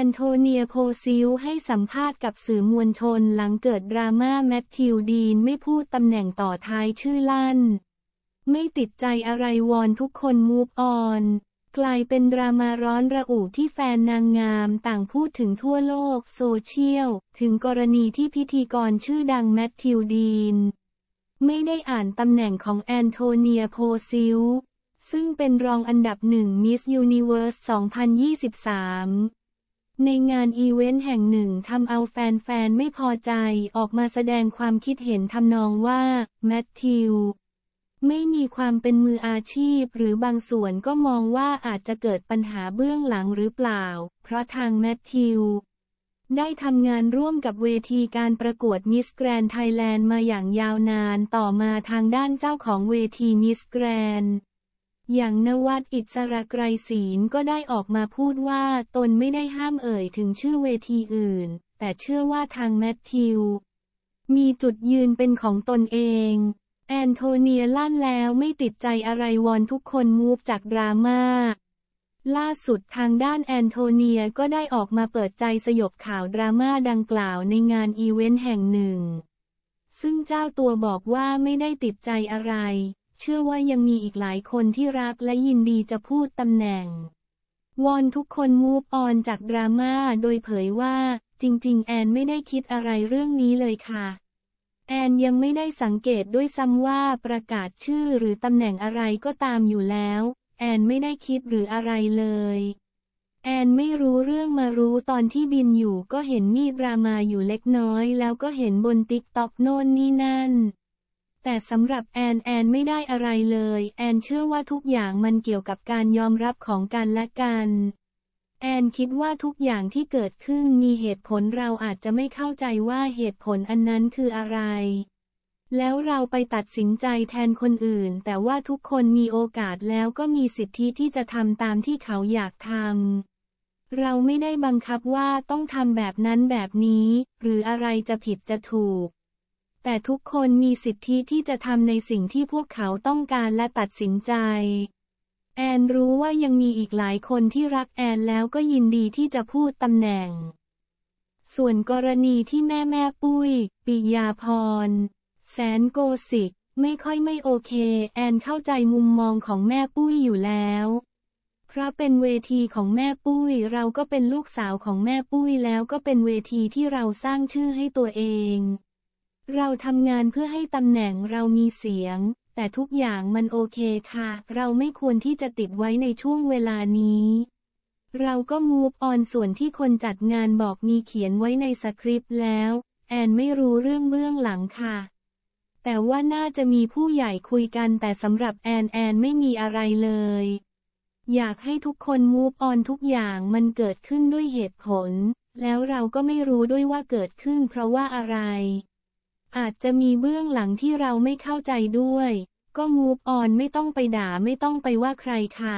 แอนโทเนียโพซิลให้สัมภาษณ์กับสื่อมวลชนหลังเกิดดราม่าแมทธิวดีน ไม่พูดตำแหน่งต่อท้ายชื่อลั่น ไม่ติดใจอะไรวอนทุกคนมูฟออนกลายเป็นดรามาร้อนระอุที่แฟนนางงามต่างพูดถึงทั่วโลกโซเชียลถึงกรณีที่พิธีกรชื่อดังแมทธิวดีนไม่ได้อ่านตำแหน่งของแอนโทเนียโพซิลซึ่งเป็นรองอันดับหนึ่งมิสยูนิเวิร์ส2023ในงานอีเวนต์แห่งหนึ่งทำเอาแฟนๆไม่พอใจออกมาแสดงความคิดเห็นทำนองว่า แมทธิวไม่มีความเป็นมืออาชีพหรือบางส่วนก็มองว่าอาจจะเกิดปัญหาเบื้องหลังหรือเปล่า เพราะทางแมทธิวได้ทำงานร่วมกับเวทีการประกวดมิสแกรนไทยแลนด์มาอย่างยาวนานต่อมาทางด้านเจ้าของเวทีมิสแกรนด์อย่างนวัดอิสระไกรศีลก็ได้ออกมาพูดว่าตนไม่ได้ห้ามเอ่ยถึงชื่อเวทีอื่น แต่เชื่อว่าทางแมทธิว มีจุดยืนเป็นของตนเอง แอนโทเนียลั่นแล้วไม่ติดใจอะไรวอนทุกคนมูฟจากดราม่า ล่าสุดทางด้านแอนโทเนียก็ได้ออกมาเปิดใจสยบข่าวดราม่าดังกล่าวในงานอีเวนต์แห่งหนึ่ง ซึ่งเจ้าตัวบอกว่าไม่ได้ติดใจอะไรเชื่อว่ายังมีอีกหลายคนที่รักและยินดีจะพูดตำแหน่ง วอนทุกคนมูฟออนจากดราม่าโดยเผยว่า จริง ๆ แอนไม่ได้คิดอะไรเรื่องนี้เลยค่ะ แอนยังไม่ได้สังเกตด้วยซ้ำว่าประกาศชื่อหรือตำแหน่งอะไรก็ตามอยู่แล้ว แอนไม่ได้คิดหรืออะไรเลย แอนไม่รู้เรื่องมารู้ตอนที่บินอยู่ก็เห็นมีดรามาอยู่เล็กน้อย แล้วก็เห็นบนติ๊กต็อกโน่นนี่นั่นแต่สำหรับแอน แอนไม่ได้อะไรเลย แอนเชื่อว่าทุกอย่างมันเกี่ยวกับการยอมรับของกันและกัน แอนคิดว่าทุกอย่างที่เกิดขึ้นมีเหตุผลเราอาจจะไม่เข้าใจว่าเหตุผลอันนั้นคืออะไร แล้วเราไปตัดสินใจแทนคนอื่น แต่ว่าทุกคนมีโอกาสแล้วก็มีสิทธิที่จะทำตามที่เขาอยากทำ เราไม่ได้บังคับว่าต้องทำแบบนั้นแบบนี้ หรืออะไรจะผิดจะถูกแต่ทุกคนมีสิทธิที่จะทำในสิ่งที่พวกเขาต้องการและตัดสินใจ แอนรู้ว่ายังมีอีกหลายคนที่รักแอนแล้วก็ยินดีที่จะพูดตำแหน่ง ส่วนกรณีที่แม่แม่ปุ้ย ปิยาพรแสนโกสิก ไม่ค่อยไม่โอเค แอนเข้าใจมุมมองของแม่ปุ้ยอยู่แล้ว เพราะเป็นเวทีของแม่ปุ้ย เราก็เป็นลูกสาวของแม่ปุ้ย แล้วก็เป็นเวทีที่เราสร้างชื่อให้ตัวเองเราทำงานเพื่อให้ตำแหน่งเรามีเสียง แต่ทุกอย่างมันโอเคค่ะ เราไม่ควรที่จะติดไว้ในช่วงเวลานี้เราก็มูฟออนส่วนที่คนจัดงานบอกมีเขียนไว้ในสคริปต์แล้ว แอนไม่รู้เรื่องเบื้องหลังค่ะ แต่ว่าน่าจะมีผู้ใหญ่คุยกันแต่สำหรับแอน แอนไม่มีอะไรเลย อยากให้ทุกคนมูฟออนทุกอย่างมันเกิดขึ้นด้วยเหตุผล แล้วเราก็ไม่รู้ด้วยว่าเกิดขึ้น เพราะว่าอะไรอาจจะมีเบื้องหลังที่เราไม่เข้าใจด้วย ก็มูฟออนไม่ต้องไปด่าไม่ต้องไปว่าใครค่ะ